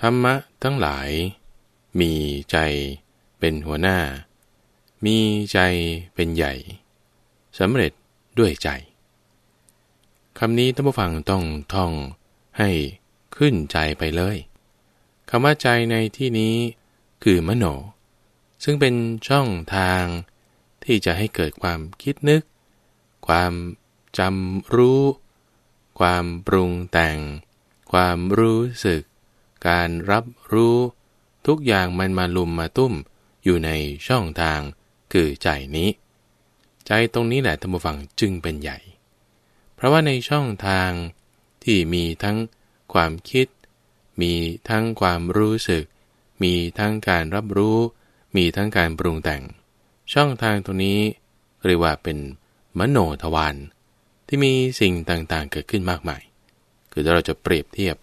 ธรรมะทั้งหลาย มีใจเป็นหัวหน้า มีใจเป็นใหญ่ สำเร็จด้วยใจ คำนี้ท่านผู้ฟังต้องท่องให้ขึ้นใจไปเลย คำว่าใจในที่นี้คือมโนซึ่งเป็นช่องทาง ที่จะให้เกิดความคิดนึก ความจำรู้ ความปรุงแต่ง ความรู้สึกการรับรู้ทุกอย่างมันมาลุมมาตุ้มอยู่ในช่องทางคือใจนี้ ใจตรงนี้แหละธรรมฟังจึงเป็นใหญ่ เพราะว่าในช่องทางที่มีทั้งความคิด มีทั้งความรู้สึก มีทั้งการรับรู้ มีทั้งการปรุงแต่ง ช่องทางตรงนี้เรียกว่าเป็นมโนทวารที่มีสิ่งต่างๆ เกิดขึ้นมากมาย คือเราจะเปรียบเทียบ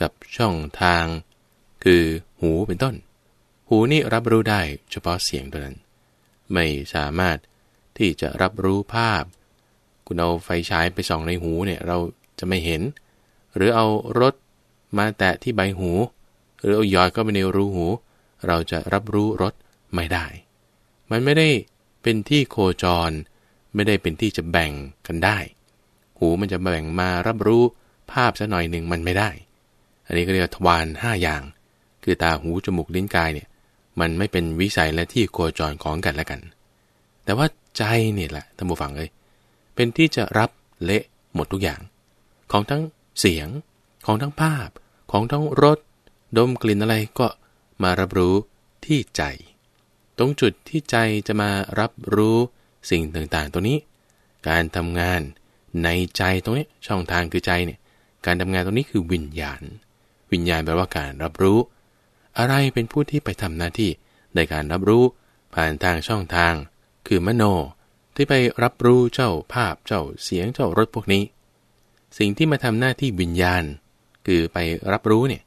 กับช่องทาง คือหูเป็นต้น หูนี่รับรู้ได้เฉพาะเสียงเท่านั้น ไม่สามารถที่จะรับรู้ภาพ คุณเอาไฟฉายไปส่องในหูเนี่ยเราจะไม่เห็น หรือเอารถมาแตะ ที่ใบหู หรือเอายอยก็ไปในรูหู เราจะรับรู้รถไม่ได้ มันไม่ได้เป็นที่โคจร ไม่ได้เป็นที่จะแบ่งกันได้ หูมันจะแบ่งมารับรู้ภาพสะหน่อยหนึ่งมันไม่ได้อันนี้ก็เรียกทวาร5อย่าง คือตาหูจมูกลิ้นกายเนี่ยมันไม่เป็นวิสัยและที่โคจรของกันและกัน แต่ว่าใจเนี่ยแหละท่านผู้ฟังเลยเป็นที่จะรับเละหมดทุกอย่าง ของทั้งเสียงของทั้งภาพ ของทั้งรสดมกลิ่นอะไรก็มารับรู้ที่ใจ ตรงจุดที่ใจจะมารับรู้สิ่งต่างๆตัวนี้ การทำงานในใจตรงนี้ช่องทางคือใจเนี่ยการทำงานตรงนี้คือวิญญาณวิญญาณแปลว่าการรับรู้ อะไรเป็นผู้ที่ไปทำหน้าที่ในการรับรู้ ผ่านทางช่องทาง คือมโน ที่ไปรับรู้เจ้าภาพเจ้าเสียงเจ้ารสพวกนี้ สิ่งที่มาทำหน้าที่วิญญาณ คือไปรับรู้เนี่ย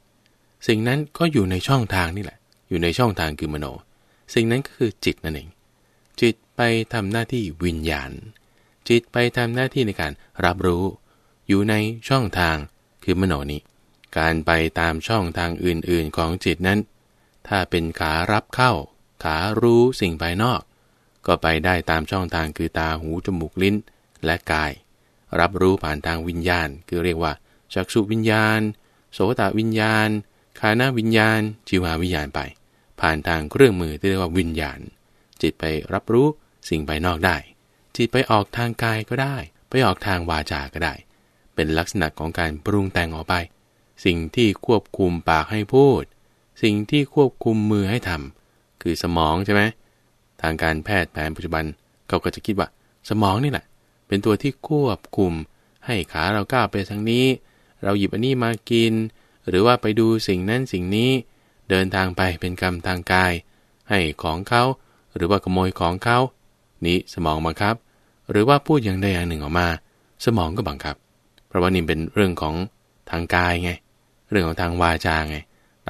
สิ่งนั้นก็อยู่ในช่องทางนี่แหละ อยู่ในช่องทางคือมโน สิ่งนั้นก็คือจิตนั่นเองจิตไปทำหน้าที่วิญญาณ จิตไปทำหน้าที่ในการรับรู้ อยู่ในช่องทางคือมโนนี้การไปตามช่องทางอื่น ๆของจิตนั้น ถ้าเป็นขารับเข้า ขารู้สิ่งภายนอก ก็ไปได้ตามช่องทางคือตา หู จมูก ลิ้น และกาย รับรู้ผ่านทางวิญญาณ คือเรียกว่า จักษุวิญญาณ โสตวิญญาณ คานาวิญญาณจิวาวิญญาณไป ผ่านทางเครื่องมือที่เรียกว่าวิญญาณ จิตไปรับรู้สิ่งภายนอกได้ จิตไปออกทางกายก็ได้ ไปออกทางวาจาก็ได้ เป็นลักษณะของการปรุงแต่งออกไปสิ่งที่ควบคุมปากให้พูด สิ่งที่ควบคุมมือให้ทำ คือสมองใช่ไหมทางการแพทย์แผนปัจจุบันเขาก็จะคิดว่า สมองนี่แหละเป็นตัวที่ควบคุม ให้ขาเราก้าวไปทางนี้ เราหยิบอันนี้มากิน หรือว่าไปดูสิ่งนั้นสิ่งนี้ เดินทางไปเป็นกรรมทางกาย ให้ของเขา หรือว่าขโมยของเขา นี้สมองบังคับ หรือว่าพูดอย่างใดอย่างหนึ่งออกมา สมองก็บังคับ เพราะว่านี่เป็นเรื่องของทางกายไงเรื่องของทางวาจาไง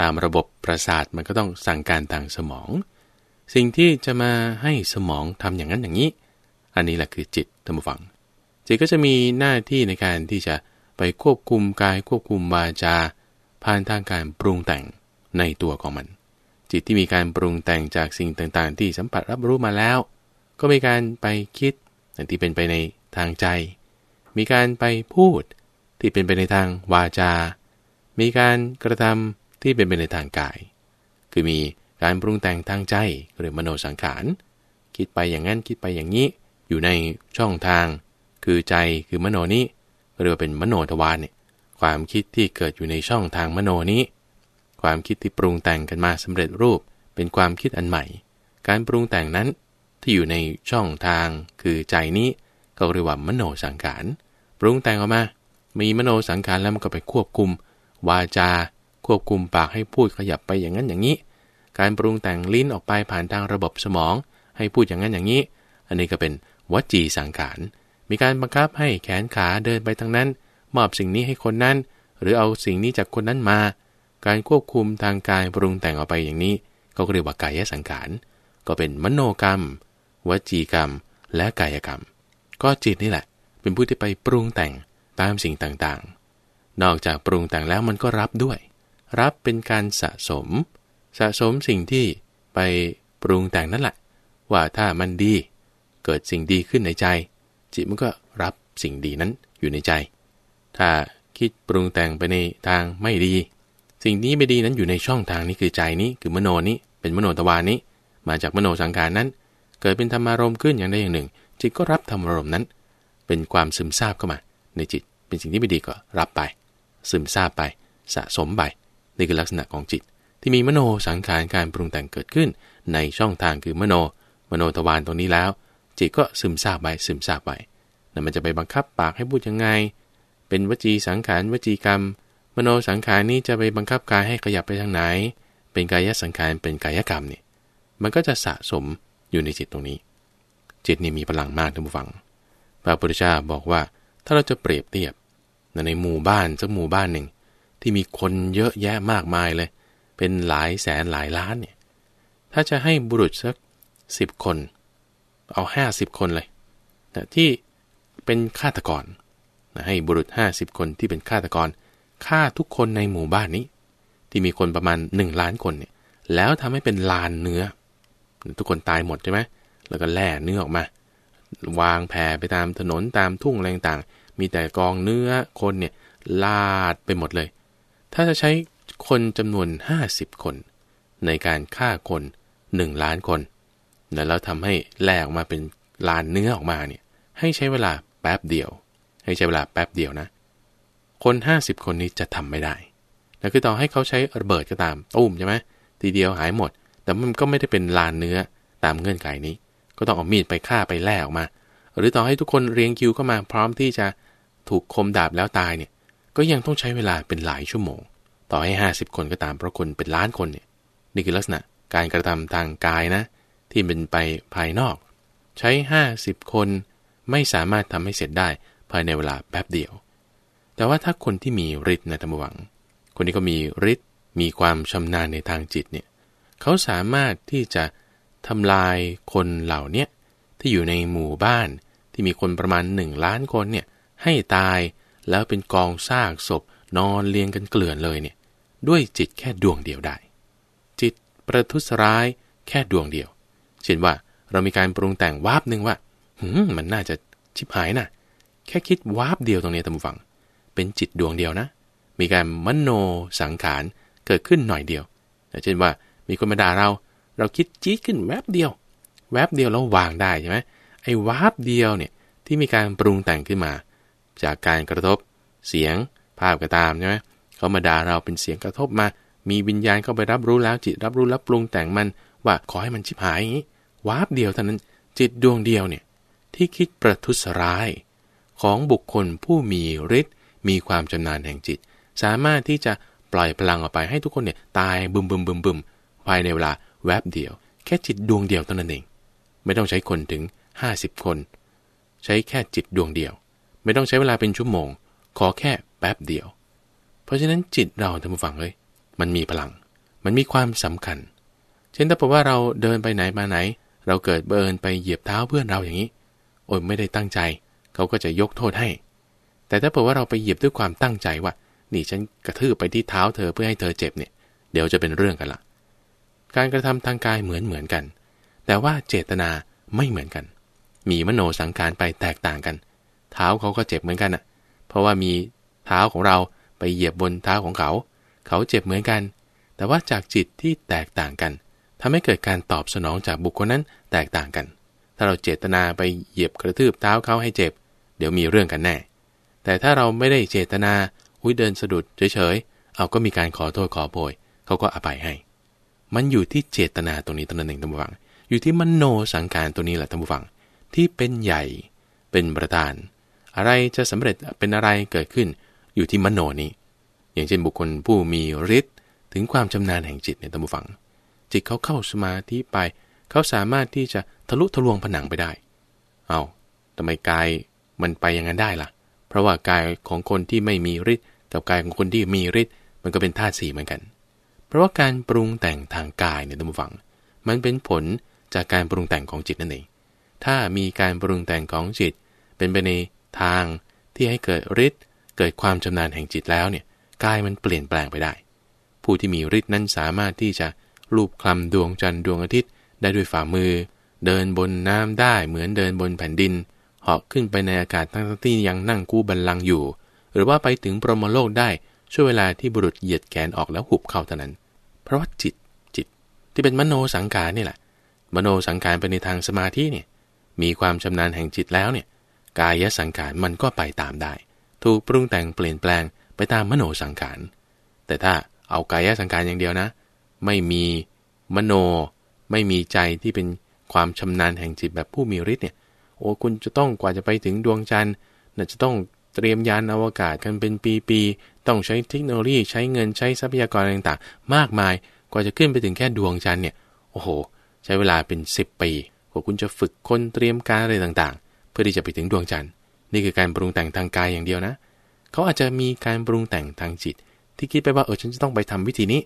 ตามระบบประสาทมันก็ต้องสั่งการทางสมอง สิ่งที่จะมาให้สมองทำอย่างนั้นอย่างนี้ อันนี้แหละคือจิตทรรมฟัง จิตก็จะมีหน้าที่ในการที่จะไปควบคุมกาย ควบคุมวาจา ผ่านทางการปรุงแต่งในตัวของมัน จิตที่มีการปรุงแต่งจากสิ่งต่างๆ ที่สัมผัสรับรู้มาแล้ว ก็มีการไปคิดที่เป็นไปในทางใจ มีการไปพูดที่เป็นไปในทางวาจามีการกระทำที่เป็นไปในทางกาย คือมีการปรุงแต่งทางใจหรือมโนสังขาร คิดไปอย่างนั้นคิดไปอย่างนี้ อยู่ในช่องทาง คือใจคือมโนนี้เรียกว่าเป็นมโนทวารเนี่ยความคิดที่เกิดอยู่ในช่องทางมโนนี้ ความคิดที่ปรุงแต่งกันมาสำเร็จรูปเป็นความคิดอันใหม่ การปรุงแต่งนั้นที่อยู่ในช่องทาง คือใจนี้ก็เรียกว่ามโนสังขาร ปรุงแต่งออกมา มีมโนสังขารแล้วมันก็ไปควบคุมวาจาควบคุมปากให้พูดขยับไปอย่างนั้นอย่างนี้ การปรุงแต่งลิ้นออกไปผ่านทางระบบสมองให้พูดอย่างนั้นอย่างนี้ อันนี้ก็เป็นวจีสังขาร มีการบังคับให้แขนขาเดินไปทางนั้นมอบสิ่งนี้ให้คนนั้นหรือเอาสิ่งนี้จากคนนั้นมา การควบคุมทางกายปรุงแต่งออกไปอย่างนี้ ก็เรียกว่ากายสังขารก็เป็นมโนกรรมวจีกรรม และกายกรรม ก็จิตนี่แหละ เป็นผู้ที่ไปปรุงแต่งตามสิ่งต่างๆนอกจากปรุงแต่งแล้วมันก็รับด้วย รับเป็นการสะสม สะสมสิ่งที่ไปปรุงแต่งนั่นแหละ ว่าถ้ามันดี เกิดสิ่งดีขึ้นในใจ จิตมันก็รับสิ่งดีนั้นอยู่ในใจ ถ้าคิดปรุงแต่งไปในทางไม่ดี สิ่งนี้ไม่ดีนั้นอยู่ในช่องทางนี้คือใจนี้ คือมโนนี้ เป็นมโนตวานี้ มาจากมโนสังการนั้น เกิดเป็นธรรมารมณ์ขึ้นอย่างใดอย่างหนึ่ง จิตก็รับธรรมารมณ์นั้น เป็นความซึมซาบเข้ามา ในจิตเป็นสิ่งที่ไม่ดีก็รับไปซึมซาบไป สะสมไปนี่คือลักษณะของจิต ที่มีมโนสังขารการปรุงแต่งเกิดขึ้นในช่องทางคือมโน มโนทวารตรงนี้แล้ว จิตก็ซึมซาบไปซึมซาบไปนั่นมันจะไปบังคับปากให้พูดยังไง เป็นวจีสังขารวจีกรรม มโนสังขารนี้จะไปบังคับกายให้ขยับไปทางไหน เป็นกายสังขารเป็นกายกรรมเนี่ยมันก็จะสะสมอยู่ในจิตตรงนี้จิตนี่มีพลังมากท่านผู้ฟังพระพุทธเจ้าบอกว่าถ้าเราจะเปรียบเทียบในหมู่บ้านสักหมู่บ้านหนึ่งที่มีคนเยอะแยะมากมายเลย เป็นหลายแสนหลายล้านเนี่ยถ้าจะให้บุรุษสักสิบคน เอาห้าสิบคนเลยนะที่เป็นฆาตกรนะให้บุรุษห้าสิบคนที่เป็นฆาตกรฆ่าทุกคนในหมู่บ้านนี้ ที่มีคนประมาณหนึ่งล้านคนเนี่ยแล้วทำให้เป็นลานเนื้อ ทุกคนตายหมดใช่ไหมแล้วก็แล่เนื้อออกมา วางแผ่ไปตามถนนตามทุ่งแรงต่างมีแต่กองเนื้อคนเนี่ยลาดไปหมดเลย ถ้าจะใช้คนจำนวน 50 คน ในการฆ่าคน 1 ล้านคน แล้วทำให้แลกออกมาเป็นลานเนื้อออกมาเนี่ยให้ใช้เวลาแป๊บเดียว ให้ใช้เวลาแป๊บเดียวนะ คน 50 คนนี้จะทำไม่ได้ แล้วคือต่อให้เขาใช้ระเบิดก็ตามตุ้มใช่ไหมทีเดียวหายหมด แต่มันก็ไม่ได้เป็นลานเนื้อตามเงื่อนไขนี้ ก็ต้องเอามีดไปฆ่าไปแล่ออกมา หรือต่อให้ทุกคนเรียงคิวเข้ามาพร้อมที่จะถูกคมดาบแล้วตายเนี่ยก็ยังต้องใช้เวลาเป็นหลายชั่วโมง ต่อให้ 50 คนก็ตามเพราะคนเป็นล้านคนเนี่ยนี่คือลักษณะ การกระทำทางกายนะที่เป็นไปภายนอก ใช้ 50 คน ไม่สามารถทำให้เสร็จได้ภายในเวลาแป๊บเดียว แต่ว่าถ้าคนที่มีฤทธิ์นะธรรมวัง คนนี้ก็มีฤทธิ์มีความชำนาญในทางจิตเนี่ยเขาสามารถที่จะทำลายคนเหล่านี้ที่อยู่ในหมู่บ้านที่มีคนประมาณ1ล้านคนเนี่ยให้ตายแล้วเป็นกองซากศพนอนเรียงกันเกลื่อนเลยเนี่ย ด้วยจิตแค่ดวงเดียวได้ จิตประทุษร้ายแค่ดวงเดียวเช่นว่าเรามีการปรุงแต่งวาบหนึ่งว่าหืมมันน่าจะชิบหายนะแค่คิดวาบเดียวตรงนี้ตามฝัง เป็นจิตดวงเดียวนะ มีการมโนสังขารเกิดขึ้นหน่อยเดียวเช่นว่า มีคนมาด่าเราเราคิดจี๊ดขึ้นแวบเดียวแวบเดียวเราววางได้ใช่ไหมไอ้วาบเดียวเนี่ยที่มีการปรุงแต่งขึ้นมาจากการกระทบเสียงภาพก็ตามใช่ไหมเขามาด่าเราเป็นเสียงกระทบมา มีวิญญาณเข้าไปรับรู้แล้ว จิตรับรู้รับปรุงแต่งมันว่าขอให้มันชิบหายอย่างนี้วาบเดียวเท่านั้น จิตดวงเดียวเนี่ยที่คิดประทุษร้าย ของบุคคลผู้มีฤทธิ์มีความชำนาญแห่งจิต สามารถที่จะปล่อยพลังออกไปให้ทุกคนเนี่ยตายบึมบึมบึมบึมภายในเวลาแวบเดียว แค่จิตดวงเดียว เท่านั้นเอง ไม่ต้องใช้คนถึง 50 คน ใช้แค่จิตดวงเดียวไม่ต้องใช้เวลาเป็นชั่วโมง ขอแค่แป๊บเดียว เพราะฉะนั้นจิตเราท่านผู้ฟังเลย มันมีพลัง มันมีความสำคัญ เช่นถ้าบอกว่าเราเดินไปไหนมาไหน เราเกิดเบินไปเหยียบเท้าเพื่อนเราอย่างนี้ โอ้ยไม่ได้ตั้งใจ เขาก็จะยกโทษให้ แต่ถ้าบอกว่าเราไปเหยียบด้วยความตั้งใจว่า นี่ฉันกระทืบไปที่เท้าเธอเพื่อให้เธอเจ็บเนี่ย เดี๋ยวจะเป็นเรื่องกันละการกระทำทางกายเหมือนเหมือนกัน แต่ว่าเจตนาไม่เหมือนกัน มีมโนสังการไปแตกต่างกันเท้าเขาก็เจ็บเหมือนกันอ่ะ เพราะว่ามีเท้าของเราไปเหยียบบนเท้าของเขา เขาเจ็บเหมือนกัน แต่ว่าจากจิตที่แตกต่างกันทำให้เกิดการตอบสนองจากบุคคลนั้นแตกต่างกัน ถ้าเราเจตนาไปเหยียบกระทืบเท้าเขาให้เจ็บ เดี๋ยวมีเรื่องกันแน่ แต่ถ้าเราไม่ได้เจตนา อุ้ยเดินสะดุดเฉยๆเอาก็มีการขอโทษขอโพยเขาก็อภัยให้ มันอยู่ที่เจตนาตรงนี้ตัวหนึ่งตั้งฟัง อยู่ที่มโนสังการตัวนี้แหละตั้งฟัง ที่เป็นใหญ่ เป็นประธานอะไรจะสำเร็จเป็นอะไรเกิดขึ้นอยู่ที่มโนนี้ อย่างเช่นบุคคลผู้มีฤทธิ์ถึงความชำนาญแห่งจิตในตัมบูฟัง จิตเขาเข้าสมาธิไป เขาสามารถที่จะทะลุทะลวงผนังไปได้ เอาทำไมกายมันไปอย่างนั้นได้ละ่ะ เพราะว่ากายของคนที่ไม่มีฤทธิ์กับกายของคนที่มีฤทธิ์มันก็เป็นธาตุสี่เหมือนกัน เพราะว่าการปรุงแต่งทางกายในตัมบูฟัง มันเป็นผลจากการปรุงแต่งของจิตนั่นเอง ถ้ามีการปรุงแต่งของจิตเป็นไปในทางที่ให้เกิดฤทธิ์เกิดความชำนาญแห่งจิตแล้วเนี่ยกายมันเปลี่ยนแปลงไปได้ ผู้ที่มีฤทธิ์นั้นสามารถที่จะลูบคลำดวงจันทร์ดวงอาทิตย์ ได้ด้วยฝ่ามือ เดินบนน้ำได้เหมือนเดินบนแผ่นดิน เหาะขึ้นไปในอากาศทั้งที่ยังนั่งกู้บันลังอยู่ หรือว่าไปถึงปรมโลกได้ช่วงเวลาที่บุรุษเหยียดแขนออกแล้วหุบเข้าเท่านั้น เพราะว่าจิตจิต ที่เป็นมโนสังขารนี่แหละ มโนสังขารไปในทางสมาธิเนี่ยมีความชำนาญแห่งจิตแล้วเนี่ยกายสังขารมันก็ไปตามได้ ถูกปรุงแต่งเปลี่ยนแปลงไปตามมโนสังขารแต่ถ้าเอากายสังขารอย่างเดียวนะ ไม่มีมโน ไม่มีใจที่เป็นความชำนาญแห่งจิตแบบผู้มีฤทธิ์เนี่ยโอ้คุณจะต้องกว่าจะไปถึงดวงจันทร์น่าจะต้องเตรียมยานอวกาศกันเป็นปีๆต้องใช้เทคโนโลยีใช้เงินใช้ทรัพยากรต่างๆ มากมายกว่าจะขึ้นไปถึงแค่ดวงจันทร์เนี่ยโอ้โหใช้เวลาเป็น10ปีกว่าคุณจะฝึกคนเตรียมการอะไรต่างๆเพื่อที่จะไปถึงดวงจันทร์ นี่คือการปรุงแต่งทางกายอย่างเดียวนะเขาอาจจะมีการปรุงแต่งทางจิต ที่คิดไปว่าเออฉันจะต้องไปทำวิธีนี้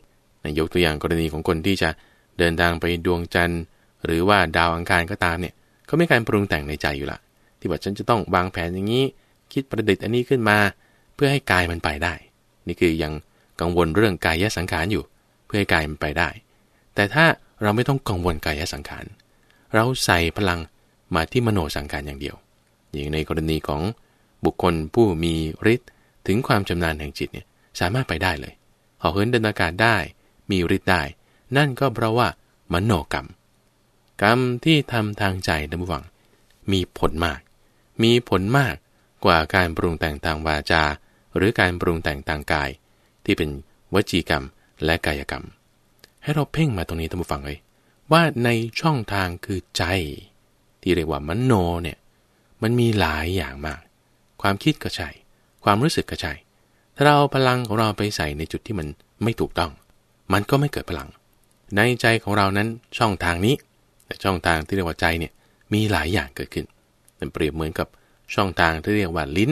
ยกตัวอย่างกรณีของคนที่จะเดินทางไปดวงจันทร์หรือว่าดาวอังคารก็ตามเนี่ยเขามีการปรุงแต่งในใจอยู่ละที่ว่าฉันจะต้องวางแผนอย่างนี้คิดประดิษฐ์อันนี้ขึ้นมา เพื่อให้กายมันไปได้ นี่คืออยังกังวลเรื่องกายยสังขารอยู่ เพื่อให้กายมันไปได้ แต่ถ้าเราไม่ต้องกังวลกายสังขารเราใส่พลังมาที่มโนสังการอย่างเดียว อย่างในกรณีของบุคคลผู้มีฤทธิ์ถึงความชำนาญแห่งจิตเนี่ยสามารถไปได้เลยเหาะเหินเดินอากาศได้ มีฤทธิ์ได้ นั่นก็เพราะว่า มโนกรรม กรรมที่ทำทางใจดับหวัง มีผลมาก มีผลมากกว่าการปรุงแต่งทางวาจา หรือการปรุงแต่งทางกาย ที่เป็นวจีกรรมและกายกรรม ให้เราเพ่งมาตรงนี้ท่านผู้ฟังเลยว่าในช่องทางคือใจที่เรียกว่ามนโนเนี่ย มันมีหลายอย่างมาก ความคิดก็ใช่ ความรู้สึกก็ใช่ ถ้าเราพลังของเราไปใส่ในจุดที่มันไม่ถูกต้อง มันก็ไม่เกิดพลัง ในใจของเรานั้นช่องทางนี้ แต่ช่องทางที่เรียกว่าใจเนี่ย มีหลายอย่างเกิดขึ้นเปนเปรียบเหมือนกับช่องทางที่เรียกว่าลิ้น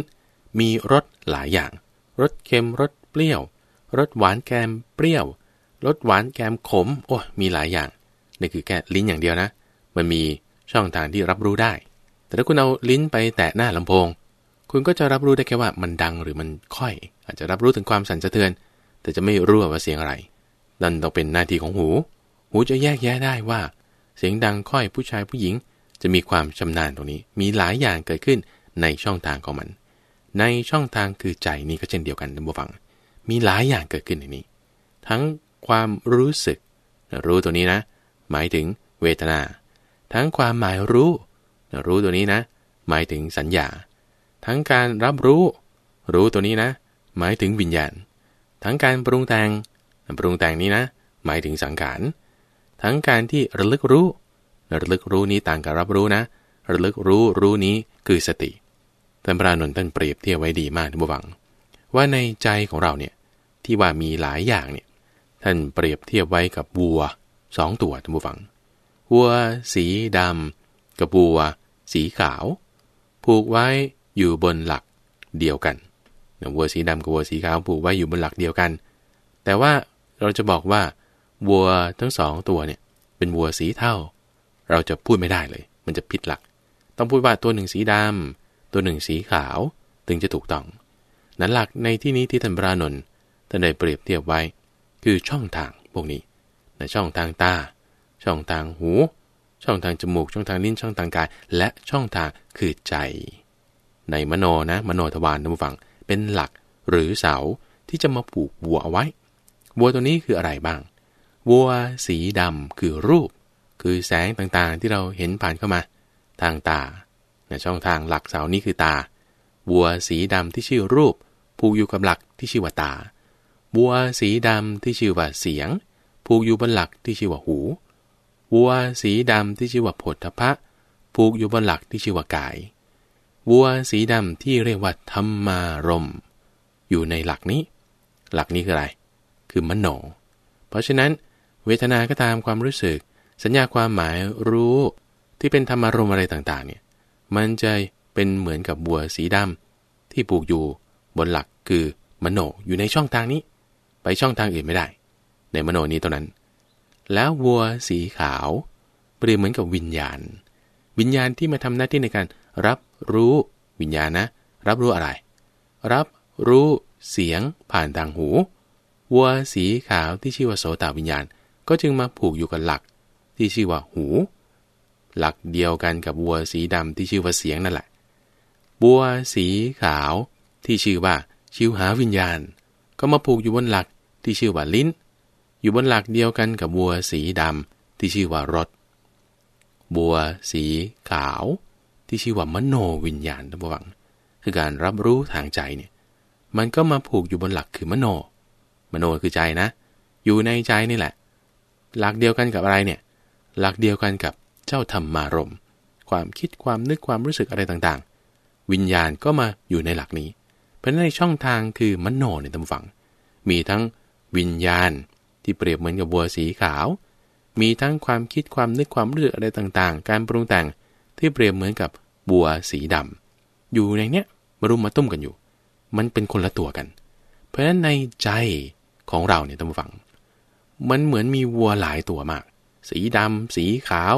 มีรสหลายอย่าง รสเค็ม รสเปรี้ยว รสหวานแกมเปรี้ยว รสหวานแกมขม โอ้ มีหลายอย่างนี่คือแค่ลิ้นอย่างเดียวนะ มันมีช่องทางที่รับรู้ได้ แต่ถ้าคุณเอาลิ้นไปแตะหน้าลำโพง คุณก็จะรับรู้ได้แค่ว่ามันดังหรือมันค่อย อาจจะรับรู้ถึงความสั่นสะเทือน แต่จะไม่รู้ว่าเสียงอะไรนั่นต้องเป็นหน้าที่ของหู หูจะแยกแยะได้ว่า เสียงดังค่อยผู้ชายผู้หญิง จะมีความชำนาญตรงนี้ มีหลายอย่างเกิดขึ้นในช่องทางของมัน ในช่องทางคือใจนี่ก็เช่นเดียวกันท่านผู้ฟัง มีหลายอย่างเกิดขึ้นในนี้ ทั้งความรู้สึก รู้ตัวนี้นะ หมายถึงเวทนาทั้งความหมายรู้รู้ตัวนี้นะ หมายถึงสัญญา ทั้งการรับรู้ รู้ตัวนี้นะ หมายถึงวิญญาณ ทั้งการปรุงแต่งปรุงแต่งนี้นะ หมายถึงสังขาร ทั้งการที่ระลึกรู้ ระลึกรู้นี้ต่างกับรับรู้นะ ระลึกรู้รู้นี้คือสติท่านพระนนท์ท่านเปรียบเทียบไว้ดีมากทู่้บัง ว่าในใจของเราเนี่ยที่ว่ามีหลายอย่างเนี่ยท่านเปรียบเทียบไว้กับวัวสองตัวทู่้บังวัวสีดำกับวัวสีขาวผูกไว้อยู่บนหลักเดียวกัน วัวสีดำกับวัวสีขาวผูกไว้อยู่บนหลักเดียวกัน แต่ว่าเราจะบอกว่าวัวทั้งสองตัวเนี่ยเป็นวัวสีเทาเราจะพูดไม่ได้เลย มันจะผิดหลัก ต้องพูดว่าตัวหนึ่งสีดำตัวหนึ่งสีขาวถึงจะถูกต้อง นั้นหลักในที่นี้ที่ท่านปรานนท์ท่านได้เปรียบเทียบไว้คือช่องทางพวกนี้ ในช่องทางตาช่องทางหู ช่องทางจมูก ช่องทางลิ้น ช่องทางกาย และช่องทางคือใจ ในมโนนะ มโนทวารนะฟัง เป็นหลักหรือเสาที่จะมาผูกวัวเอาไว้วัวตัวนี้คืออะไรบ้าง วัวสีดำคือรูป คือแสงต่างๆที่เราเห็นผ่านเข้ามา ทางตาช่องทางหลักเสานี้คือตาวัวสีดำที่ชื่อรูปผูกอยู่กับหลักที่ชื่อว่าตาวัวสีดำที่ชื่อว่าเสียง ผูกอยู่บนหลักที่ชื่อว่าหูวัวสีดำที่ชื่อว่าโพธพะผูกอยู่บนหลักที่ชื่อว่ากายวัวสีดำที่เรียก ว่าธรรมารม อยู่ในหลักนี้ หลักนี้คืออะไร คือมโน เพราะฉะนั้น เวทนาก็ตามความรู้สึก สัญญาความหมายรู้ที่เป็นธรรมารมอะไรต่างๆ เนี่ย มันจะเป็นเหมือนกับบัวสีดำที่ปลูกอยู่บนหลักคือมโนอยู่ในช่องทางนี้ ไปช่องทางอื่นไม่ได้ ในมโนนี้เท่านั้นแล้ววัวสีขาวเปรียบเหมือนกับวิญญาณ วิญญาณที่มาทำหน้าที่ในการรับรู้วิญญาณนะรับรู้อะไร รับรู้เสียงผ่านทางหู วัวสีขาวที่ชื่อว่าโสตวิญญาณ ก็จึงมาผูกอยู่กับหลักที่ชื่อว่าหู หลักเดียวกันกับวัวสีดำที่ชื่อว่าเสียงนั่นแหละวัวสีขาวที่ชื่อว่าชิวหาวิญญาณ ก็มาผูกอยู่บนหลักที่ชื่อว่าลิ้นอยู่บนหลักเดียวกันกับบัวสีดำที่ชื่อว่ารถบัว สี ขาว ที่ชื่อว่ามโนวิญญาณทั้นผัง คือการรับรู้ทางใจเนี่ย มันก็มาผูกอยู่บนหลักคือมโน มโนคือใจนะ อยู่ในใจนี่แหละ หลักเดียวกันกับอะไรเนี่ย หลักเดียวกันกับเจ้าธรรมารม ความคิดความนึกความรู้สึกอะไรต่างๆ วิญญาณก็มาอยู่ในหลักนี้ เพราะในช่องทางคือมโนในตำฝังมีทั้งวิญญาณที่เปรียบเหมือนกับบัวสีขาว มีทั้งความคิดความนึกความเลือกอะไรต่างๆ การปรุงแต่งที่เปรียบเหมือนกับบัวสีดำ อยู่ในเนี้ยมารุมมาตุ้มกันอยู่ มันเป็นคนละตัวกัน เพราะฉะนั้นในใจของเราเนี่ยท่านฟัง มันเหมือนมีวัวหลายตัวมาก สีดำ สีขาว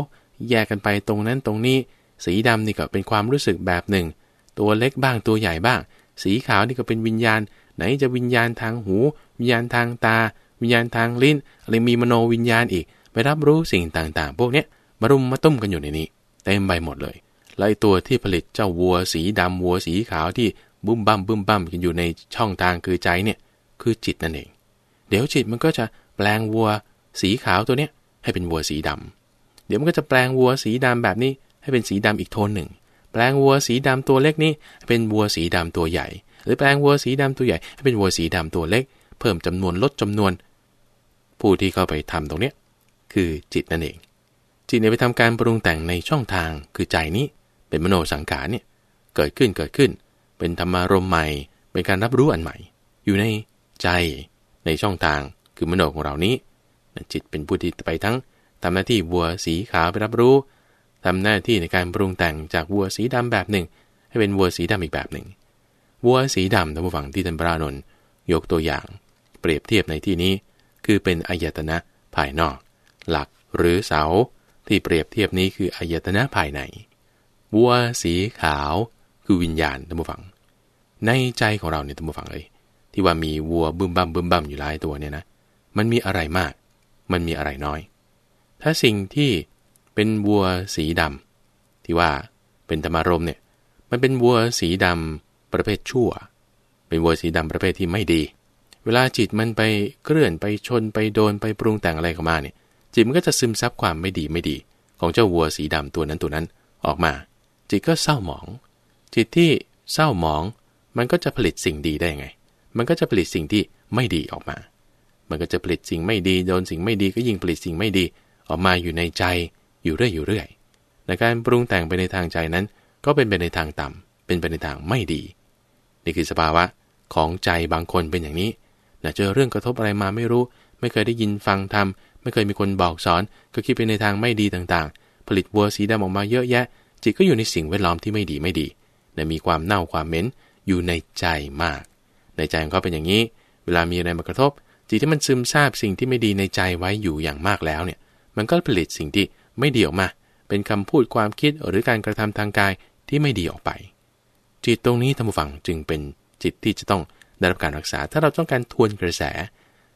แยกกันไปตรงนั้นตรงนี้ สีดำนี่ก็เป็นความรู้สึกแบบหนึ่ง ตัวเล็กบ้างตัวใหญ่บ้าง สีขาวนี่ก็เป็นวิญญาณไหนจะวิญญาณทางหู วิญญาณทางตาวิญญาณทางลิ้นหรือมีมโนวิญญาณอีกไปรับรู้สิ่งต่างๆ พวกเนี้ยมารุมมาตุ้มกันอยู่ในนี้ เต็มไปหมดเลยแล้วไอตัวที่ผลิตเจ้าวัวสีดำวัวสีขาวที่บึ้มบั้มบึ้มบั้มกันอยู่ในช่องทางคือใจเนี่ยคือจิตนั่นเอง เดี๋ยวจิตมันก็จะแปลงวัวสีขาวตัวเนี้ยให้เป็นวัวสีดำ เดี๋ยวมันก็จะแปลงวัวสีดำแบบนี้ให้เป็นสีดำอีกโทนหนึ่ง แปลงวัวสีดำตัวเล็กนี้ เป็นวัวสีดำตัวใหญ่ หรือแปลงวัวสีดำตัวใหญ่ให้เป็นวัวสีดำตัวเล็กเพิ่มจำนวนลดจำนวนผู้ที่เข้าไปทำตรงเนี้ยคือจิตนั่นเอง จิตเนี่ยไปทำการปรุงแต่งในช่องทางคือใจนี้ เป็นมโนสังขารเนี่ยเกิดขึ้นเกิดขึ้น เป็นธรรมารมใหม่เป็นการรับรู้อันใหม่ อยู่ในใจในช่องทางคือมโนของเรานี้จิตเป็นผู้ที่ไปทั้งทำหน้าที่วัวสีขาวไปรับรู้ ทำหน้าที่ในการปรุงแต่งจากวัวสีดำแบบหนึ่ง ให้เป็นวัวสีดำอีกแบบหนึ่งวัวสีดำท่านผู้ฟังที่ท่านพระนน์ยกตัวอย่าง เปรียบเทียบในที่นี้คือเป็นอายตนะภายนอก หลักหรือเสาที่เปรียบเทียบนี้คืออายตนะภายในวัวสีขาวคือวิญญาณตัมบูฟัง ในใจของเราเนี่ยตัมบูฟังเลย ที่ว่ามีวัวบึ้มบั้มบึ้มบั้มอยู่หลายตัวเนี่ยนะ มันมีอะไรมากมันมีอะไรน้อย ถ้าสิ่งที่เป็นวัวสีดำ ที่ว่าเป็นธรรมารมเนี่ยมันเป็นวัวสีดำประเภทชั่ว เป็นวัวสีดำประเภทที่ไม่ดีเวลาจิตมันไปเคลื่อนไปชนไปโดนไปปรุงแต่งอะไรเข้ามาเนี่ย จิตมันก็จะซึมซับความไม่ดีไม่ดี ของเจ้าวัวสีดำตัวนั้นตัวนั้น ออกมา จิตก็เศร้าหมอง จิตที่เศร้าหมอง มันก็จะผลิตสิ่งดีได้ไง มันก็จะผลิตสิ่งที่ไม่ดีออกมา มันก็จะผลิตสิ่งไม่ดีโดนสิ่งไม่ดีก็ยิ่งผลิตสิ่งไม่ดี ออกมาอยู่ในใจอยู่เรื่อยอยู่เรื่อยในการปรุงแต่งไปในทางใจนั้น ก็เป็นไปในทางต่ำ เป็นไปในทางไม่ดี นี่คือสภาวะของใจบางคนเป็นอย่างนี้นะเจอเรื่องกระทบอะไรมาไม่รู้ ไม่เคยได้ยินฟังทำไม่เคยมีคนบอกสอน ก็คิดไปในทางไม่ดีต่างๆ ผลิตวัวสีดำออกมาเยอะแยะ จิตก็อยู่ในสิ่งแวดล้อมที่ไม่ดีไม่ดีนะมีความเน่าความเหม็นอยู่ในใจมาก ในใจของเขาเป็นอย่างนี้ เวลามีอะไรมากระทบ จิตที่มันซึมซาบสิ่งที่ไม่ดีในใจไว้อยู่อย่างมากแล้วเนี่ย มันก็ผลิตสิ่งที่ไม่ดีออกมาเป็นคำพูดความคิดหรือการกระทำทางกายที่ไม่ดีออกไป จิตตรงนี้ท่านผู้ฟังจึงเป็นจิตที่จะต้องได้รับการรักษา ถ้าเราต้องการทวนกระแส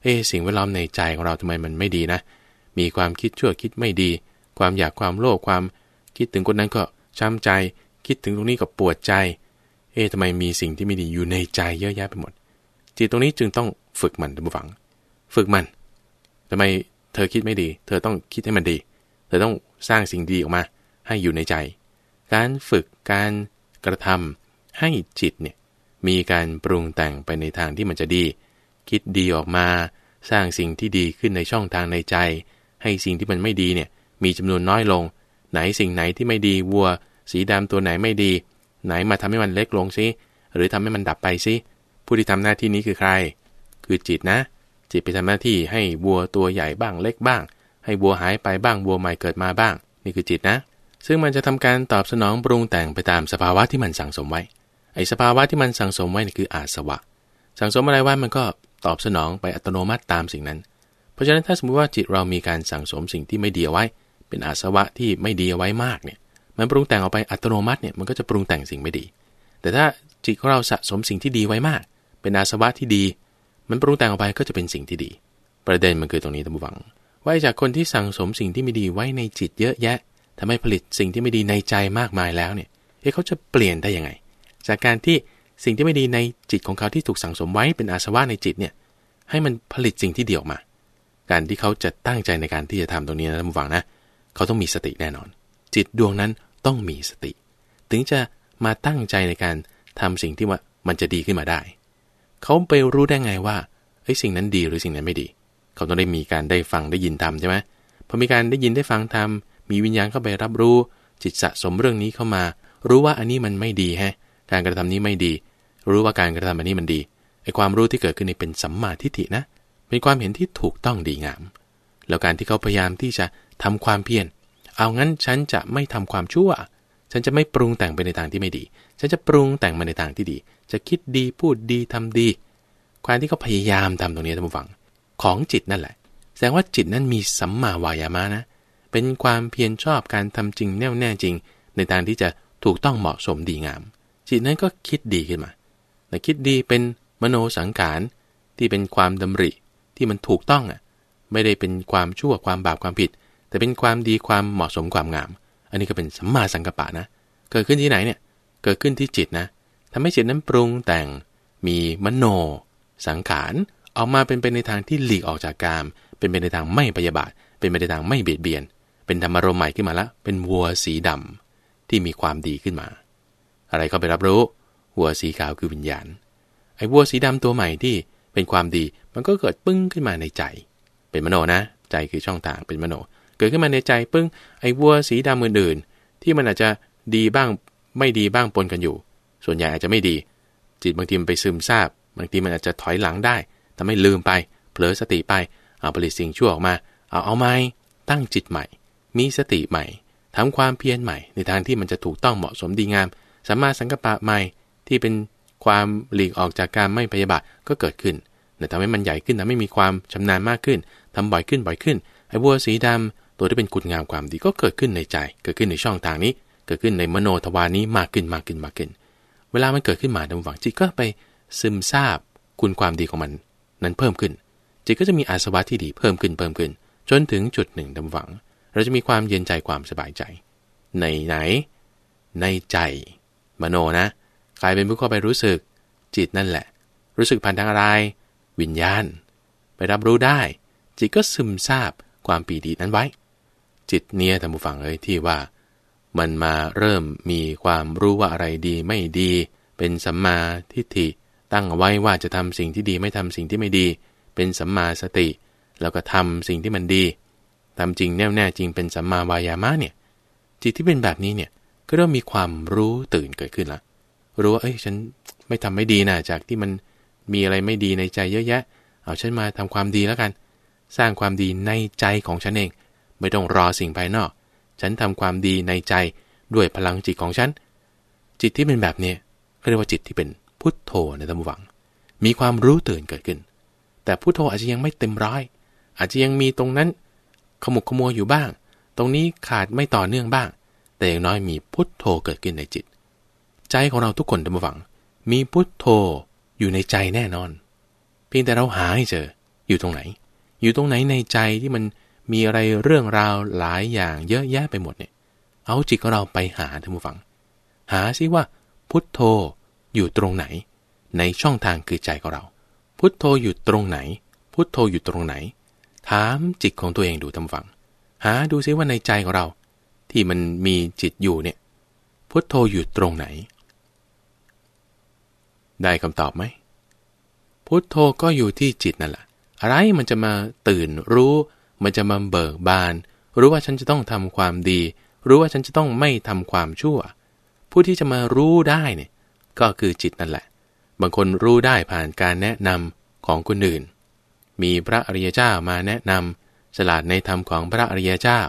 เอสิ่งแวดล้อมในใจของเราทำไมมันไม่ดีนะ มีความคิดชั่วคิดไม่ดี ความอยากความโลภความคิดถึงคนนั้นก็ช้ำใจ คิดถึงตรงนี้ก็ปวดใจ เอ๊ะทำไมมีสิ่งที่ไม่ดีอยู่ในใจเยอะแยะไปหมด จิตตรงนี้จึงต้องฝึกมันทุกฝัง ฝึกมันทำไมเธอคิดไม่ดี เธอต้องคิดให้มันดี เธอต้องสร้างสิ่งดีออกมา ให้อยู่ในใจ การฝึกการกระทำให้จิตเนี่ยมีการปรุงแต่งไปในทางที่มันจะดี คิดดีออกมา สร้างสิ่งที่ดีขึ้นในช่องทางในใจ ให้สิ่งที่มันไม่ดีเนี่ย มีจำนวนน้อยลง ไหนสิ่งไหนที่ไม่ดีวัวสีดำตัวไหนไม่ดี ไหนมาทำให้มันเล็กลงซิหรือทำให้มันดับไปซิ ผู้ที่ทำหน้าที่นี้คือใคร คือจิตนะ จิตไปทำหน้าที่ให้วัวตัวใหญ่บ้างเล็กบ้าง ให้วัวหายไปบ้างวัวใหม่เกิดมาบ้าง นี่คือจิตนะ ซึ่งมันจะทำการตอบสนองปรุงแต่งไปตามสภาวะที่มันสั่งสมไว้ไอ้สภาวะที่มันสั่งสมไว้นี่คืออาสวะ สั่งสมอะไรไว้มันก็ตอบสนองไปอัตโนมัติตามสิ่งนั้น เพราะฉะนั้นถ้าสมมุติว่าจิตเรามีการสั่งสมสิ่งที่ไม่ดีเอาไว้ เป็นอาสวะที่ไม่ดีเอาไว้มากเนี่ย มันปรุงแต่งออกไปอัตโนมัติเนี่ยมันก็จะปรุงแต่งสิ่งไม่ดี แต่ถ้าจิตของเราสะสมสิ่งที่ดีไว้มาก เป็นอาสวะที่ดี มันปรุงแต่งออกไปก็จะเป็นสิ่งที่ดี ประเด็นมันคือตรงนี้ท่านผู้ฟังว่าจากคนที่สั่งสมสิ่งที่ไม่ดีไว้ในจิตเยอะแยะ ทำให้ผลิตสิ่งที่ไม่ดีในใจมากมายแล้วเนี่ยเขาจะเปลี่ยนได้ยังไงจากการที่สิ่งที่ไม่ดีในจิตของเขาที่ถูกสั่งสมไว้เป็นอาสวะในจิตเนี่ย ให้มันผลิตสิ่งที่เดียวมา การที่เขาจะตั้งใจในการที่จะทำตรงนี้นะท่านผู้ฟังนะ เขาต้องมีสติแน่นอน จิตดวงนั้นต้องมีสติ ถึงจะมาตั้งใจในการทำสิ่งที่ว่ามันจะดีขึ้นมาได้ เขาไปรู้ได้ไงว่าไอ้สิ่งนั้นดีหรือสิ่งนั้นไม่ดี เขาต้องได้มีการได้ฟังได้ยินทำใช่ไหมพอมีการได้ยินได้ฟังทำมีวิญญาณเข้าไปรับรู้ จิตสะสมเรื่องนี้เข้ามา รู้ว่าอันนี้มันไม่ดีฮะการกระทำนี้ไม่ดี รู้ว่าการกระทำแบบนี้มันดี ไอ้ความรู้ที่เกิดขึ้นนี่เป็นสัมมาทิฏฐินะ เป็นความเห็นที่ถูกต้องดีงาม แล้วการที่เขาพยายามที่จะทำความเพียร เอางั้นฉันจะไม่ทำความชั่ว ฉันจะไม่ปรุงแต่งไปในทางที่ไม่ดี ฉันจะปรุงแต่งมาในทางที่ดี จะคิดดีพูดดีทำดี ความที่เขาพยายามทำตรงนี้ท่านผู้ฟัง ของจิตนั่นแหละ แสดงว่าจิตนั้นมีสัมมาวายามะนะ เป็นความเพียรชอบการทำจริงแน่วแน่จริง ในทางที่จะถูกต้องเหมาะสมดีงามจิตนั้นก็คิดดีขึ้นมาแต่คิดดีเป็นมโนสังขารที่เป็นความดำริที่มันถูกต้องอ่ะ ไม่ได้เป็นความชั่วความบาปความผิด แต่เป็นความดีความเหมาะสมความงาม อันนี้ก็เป็นสัมมาสังกัปปะนะ เกิดขึ้นที่ไหนเนี่ย เกิดขึ้นที่จิตนะทำให้จิตนั้นปรุงแต่งมีมโนสังขารออกมาเป็นไปในทางที่หลีกออกจากกามเป็นไปในทางไม่ปยาบาท เป็นไปในทางไม่เบียดเบียน เป็นธรรมารมใหม่ขึ้นมาละ เป็นวัวสีดำที่มีความดีขึ้นมาอะไรเข้าไปรับรู้ วัวสีขาวคือวิญญาณ ไอ้วัวสีดำตัวใหม่ที่เป็นความดี มันก็เกิดปึ้งขึ้นมาในใจ เป็นมโนนะ ใจคือช่องทางเป็นมโน เกิดขึ้นมาในใจปึ้ง ไอ้วัวสีดำอื่นๆที่มันอาจจะดีบ้าง ไม่ดีบ้างปนกันอยู่ ส่วนใหญ่อาจจะไม่ดี จิตบางทีมันไปซึมซาบ บางทีมันอาจจะถอยหลังได้ทำให้ลืมไป เผลอสติไป เอาผลิตสิ่งชั่วออกมา เอาเอาไม้ตั้งจิตใหม่ มีสติใหม่ ทำความเพียรใหม่ ในทางที่มันจะถูกต้องเหมาะสมดีงามสัมมาสังกัปปะใหม่ที่เป็นความหลีกออกจากการไม่พยาบาท ก็เกิดขึ้นแต่ทำให้มันใหญ่ขึ้นทำให้มีความชำนาญมากขึ้น ทำบ่อยขึ้นบ่อยขึ้น ไอ้บัวสีดำตัวที่เป็นกุดงามความดีก็เกิดขึ้นในใจ เกิดขึ้นในช่องทางนี้ เกิดขึ้นในมโนทวานี้มากขึ้นมากขึ้นมากขึ้น เวลามันเกิดขึ้นมาดำหวังจิตก็ไปซึมซาบคุณความดีของมัน นั้นเพิ่มขึ้น จิตก็จะมีอาสวะที่ดีเพิ่มขึ้น เพิ่มขึ้น จนถึงจุดหนึ่งดำหวังเราจะมีความเย็นใจความสบายใจในไหน ในใจมโนนะกลายเป็นผู้เข้าไปรู้สึก จิตนั่นแหละ รู้สึกผ่านทางอะไรวิญญาณ ไปรับรู้ได้ จิตก็ซึมซาบความปีดีนั้นไว้ จิตเนี่ยท่านผู้ฟังเอ้ยที่ว่า มันมาเริ่มมีความรู้ว่าอะไรดีไม่ดี เป็นสัมมาทิฏฐิ ตั้งไว้ว่าจะทำสิ่งที่ดีไม่ทำสิ่งที่ไม่ดี เป็นสัมมาสติ แล้วก็ทำสิ่งที่มันดีทำจริงแน่แน่จริงเป็นสัมมาวายามะเนี่ย จิตที่เป็นแบบนี้เนี่ยก็เริ่มมีความรู้ตื่นเกิดขึ้นละรู้ว่าเอ้ยฉันไม่ทำไม่ดีนะจากที่มันมีอะไรไม่ดีในใจเยอะแยะ เอาฉันมาทำความดีแล้วกัน สร้างความดีในใจของฉันเอง ไม่ต้องรอสิ่งภายนอก ฉันทำความดีในใจด้วยพลังจิตของฉัน จิตที่เป็นแบบนี้เรียกว่าจิตที่เป็นพุทโธในตะวังมีความรู้ตื่นเกิดขึ้น แต่พุทโธอาจจะยังไม่เต็มร้อย อาจจะยังมีตรงนั้นขมุกขมัวอยู่บ้าง ตรงนี้ขาดไม่ต่อเนื่องบ้างแต่อย่างน้อยมีพุทโธเกิดขึ้นในจิต ใจของเราทุกคนทั้งฝัง มีพุทโธอยู่ในใจแน่นอน เพียงแต่เราหาให้เจอ อยู่ตรงไหน อยู่ตรงไหนในใจที่มันมีอะไรเรื่องราวหลายอย่างเยอะแยะไปหมดเนี่ย เอาจิตของเราไปหาท่านผู้ฟัง หาซิว่าพุทโธอยู่ตรงไหน ในช่องทางคือใจของเรา พุทโธอยู่ตรงไหน พุทโธอยู่ตรงไหน ถามจิตของตัวเองดูท่านผู้ฟัง หาดูซิว่าในใจของเราที่มันมีจิตอยู่เนี่ย พุทโธอยู่ตรงไหน ได้คำตอบไหมพุทโธก็อยู่ที่จิตนั่นแหละอะไรมันจะมาตื่น รู้มันจะมาเบิกบาน รู้ว่าฉันจะต้องทำความดี รู้ว่าฉันจะต้องไม่ทำความชั่ว ผู้ที่จะมารู้ได้เนี่ยก็คือจิตนั่นแหละ บางคนรู้ได้ผ่านการแนะนำของคนอื่น มีพระอริยเจ้ามาแนะนำฉลาดในธรรมของพระอริยเจ้า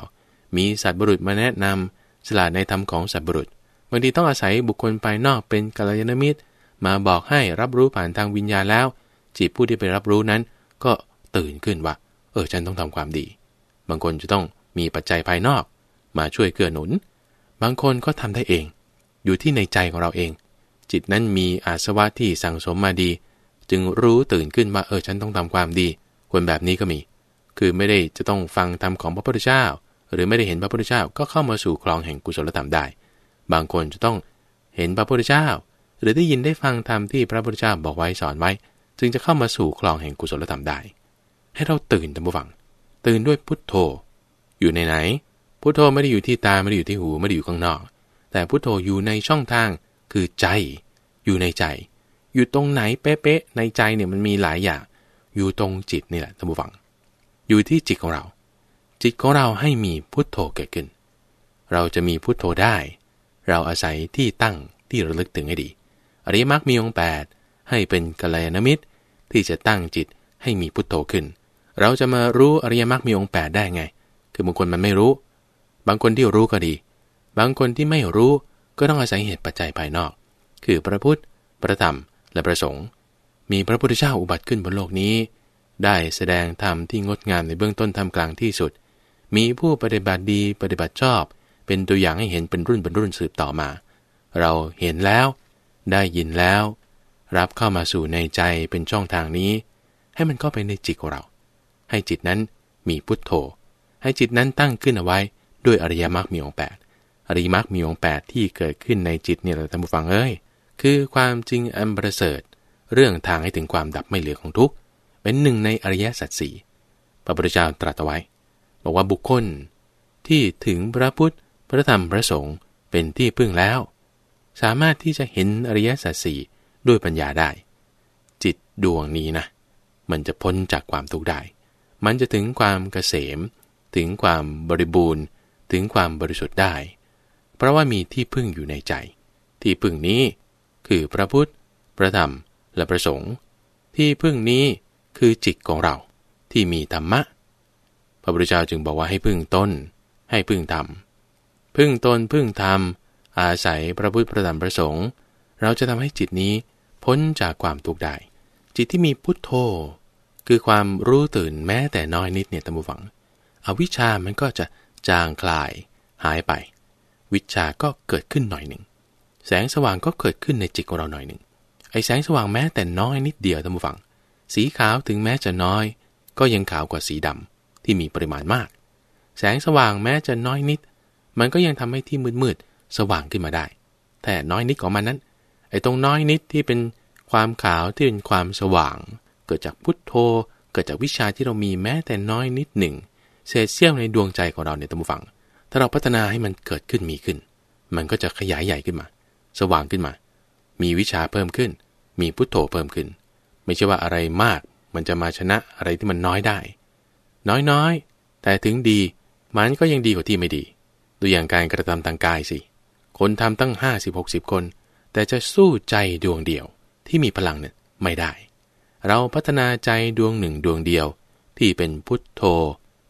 มีสัตว์บุรุษมาแนะนำ สลาดในธรรมของสัตว์บุรุษบางทีต้องอาศัยบุคคลภายนอกเป็นกัลยาณมิตร มาบอกให้รับรู้ผ่านทางวิญญาแล้ว จิตผู้ที่ไปรับรู้นั้นก็ตื่นขึ้นว่าเออฉันต้องทำความดี บางคนจะต้องมีปัจจัยภายนอก มาช่วยเกื้อหนุน บางคนก็ทำได้เอง อยู่ที่ในใจของเราเอง จิตนั้นมีอาสวะที่สั่งสมมาดี จึงรู้ตื่นขึ้นว่าเออฉันต้องทำความดี คนแบบนี้ก็มี คือไม่ได้จะต้องฟังธรรมของพระพุทธเจ้าหรือไม่ได้เห็นพระพุทธเจ้าก็เข้ามาสู่คลองแห่งกุศลธรรมได้ บางคนจะต้องเห็นพระพุทธเจ้า หรือได้ยินได้ฟังธรรมที่พระพุทธเจ้าบอกไว้สอนไว้ จึงจะเข้ามาสู่คลองแห่งกุศลธรรมได้ ให้เราตื่นตั้งบูฟัง ตื่นด้วยพุทโธ อยู่ในไหน พุทโธไม่ได้อยู่ที่ตาไม่ได้อยู่ที่หูไม่ได้อยู่ข้างนอก แต่พุทโธอยู่ในช่องทางคือใจ อยู่ในใจ อยู่ตรงไหนเป๊ะๆ ในใจเนี่ยมันมีหลายอย่าง อยู่ตรงจิตนี่แหละท่านผู้ฟัง อยู่ที่จิตของเราจิตของเราให้มีพุทโธเกิดขึ้น เราจะมีพุทโธได้ เราอาศัยที่ตั้งที่ระลึกถึงให้ดี อริมักมีองค์ดให้เป็นกัลยาณมิตรที่จะตั้งจิตให้มีพุทโธขึ้น เราจะมารู้อริยมรรคมีองค์ดได้ไง คือบางคนมันไม่รู้ บางคนที่รู้ก็ดี บางคนที่ไม่รู้ก็ต้องอาศัยเหตุปัจจัยภายนอก คือพระพุทธ พระธรรม และพระสงฆ์ มีพระพุทธเจ้าอุบัติขึ้นบนโลกนี้ ได้แสดงธรรมที่งดงามในเบื้องต้นทำกลางที่สุดมีผู้ปฏิบัติดีปฏิบัติชอบ เป็นตัวอย่างให้เห็นเป็นรุ่นเป็นรุ่นสืบต่อมา เราเห็นแล้วได้ยินแล้ว รับเข้ามาสู่ในใจเป็นช่องทางนี้ ให้มันเข้าไปในจิตของเรา ให้จิตนั้นมีพุทโธให้จิตนั้นตั้งขึ้นเอาไว้ด้วยอริยมรรคมีองค์แปดอริยมรรคมีองค์แปดที่เกิดขึ้นในจิตเนี่ยเราท่านผู้ฟังเอ้ยคือความจริงอันประเสริฐเรื่องทางให้ถึงความดับไม่เหลือของทุกข์เป็นหนึ่งในอริยสัจสี่พระพุทธเจ้าตรัสไว้บอกว่าบุคคลที่ถึงพระพุทธ พระธรรม พระสงฆ์เป็นที่พึ่งแล้ว สามารถที่จะเห็นอริยสัจสี่ด้วยปัญญาได้ จิตดวงนี้นะ มันจะพ้นจากความทุกข์ได้ มันจะถึงความเกษม ถึงความบริบูรณ์ ถึงความบริสุทธิ์ได้ เพราะว่ามีที่พึ่งอยู่ในใจ ที่พึ่งนี้คือพระพุทธ พระธรรม และพระสงฆ์ ที่พึ่งนี้คือจิตของเราที่มีธรรมะพระพุทธเจ้าจึงบอกว่าให้พึ่งต้นให้พึ่งธรรม พึ่งตนพึ่งธรรมอาศัยพระพุทธประธรรมประสงค์ เราจะทำให้จิตนี้พ้นจากความทุกข์ได้จิตที่มีพุทโธคือความรู้ตื่นแม้แต่น้อยนิดเนี่ยตามบฝังอวิชามันก็จะจางคลายหายไป วิชาก็เกิดขึ้นหน่อยหนึ่งแสงสว่างก็เกิดขึ้นในจิตของเราหน่อยหนึ่งไอ้แสงสว่างแม้แต่น้อยนิดเดียวตามบฝัง สีขาวถึงแม้จะน้อย ก็ยังขาวกว่าสีดำที่มีปริมาณมาก แสงสว่างแม้จะน้อยนิด มันก็ยังทำให้ที่มืดๆสว่างขึ้นมาได้ แต่น้อยนิดของมันนั้น ไอ้ตรงน้อยนิดที่เป็นความขาวที่เป็นความสว่าง เกิดจากพุทโธ เกิดจากวิชาที่เรามีแม้แต่น้อยนิดหนึ่งเศษเสี้ยวในดวงใจของเราเนี่ยตมฟัง ถ้าเราพัฒนาให้มันเกิดขึ้นมีขึ้น มันก็จะขยายใหญ่ขึ้นมา สว่างขึ้นมา มีวิชาเพิ่มขึ้น มีพุทโธเพิ่มขึ้น ไม่ใช่ว่าอะไรมาก มันจะมาชนะอะไรที่มันน้อยได้น้อยน้อยแต่ถึงดีมันก็ยังดีกว่าที่ไม่ดีดูอย่างการกระทำทางกายสิคนทำตั้ง50-60คน แต่จะสู้ใจดวงเดียว ที่มีพลังเนี่ยไม่ได้ เราพัฒนาใจดวงหนึ่งดวงเดียว ที่เป็นพุทโธ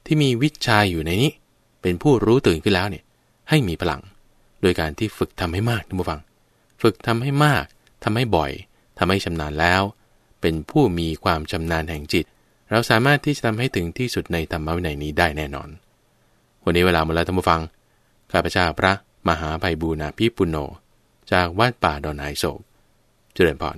ที่มีวิชาอยู่ในนี้ เป็นผู้รู้ตื่นขึ้นแล้วเนี่ย ให้มีพลัง โดยการที่ฝึกทำให้มากทุกฟังฝึกทำให้มากทำให้บ่อยทำให้ชำนาญแล้ว เป็นผู้มีความชำนาญแห่งจิตเราสามารถที่จะทำให้ถึงที่สุดในธรรมวินัยนี้ได้แน่นอน วันนี้เวลาหมดแล้วท่านผู้ฟัง ข้าพเจ้าพระมหาภัยบูนาพิปุโน จากวัดป่าดอนไฮโศกเจริญพร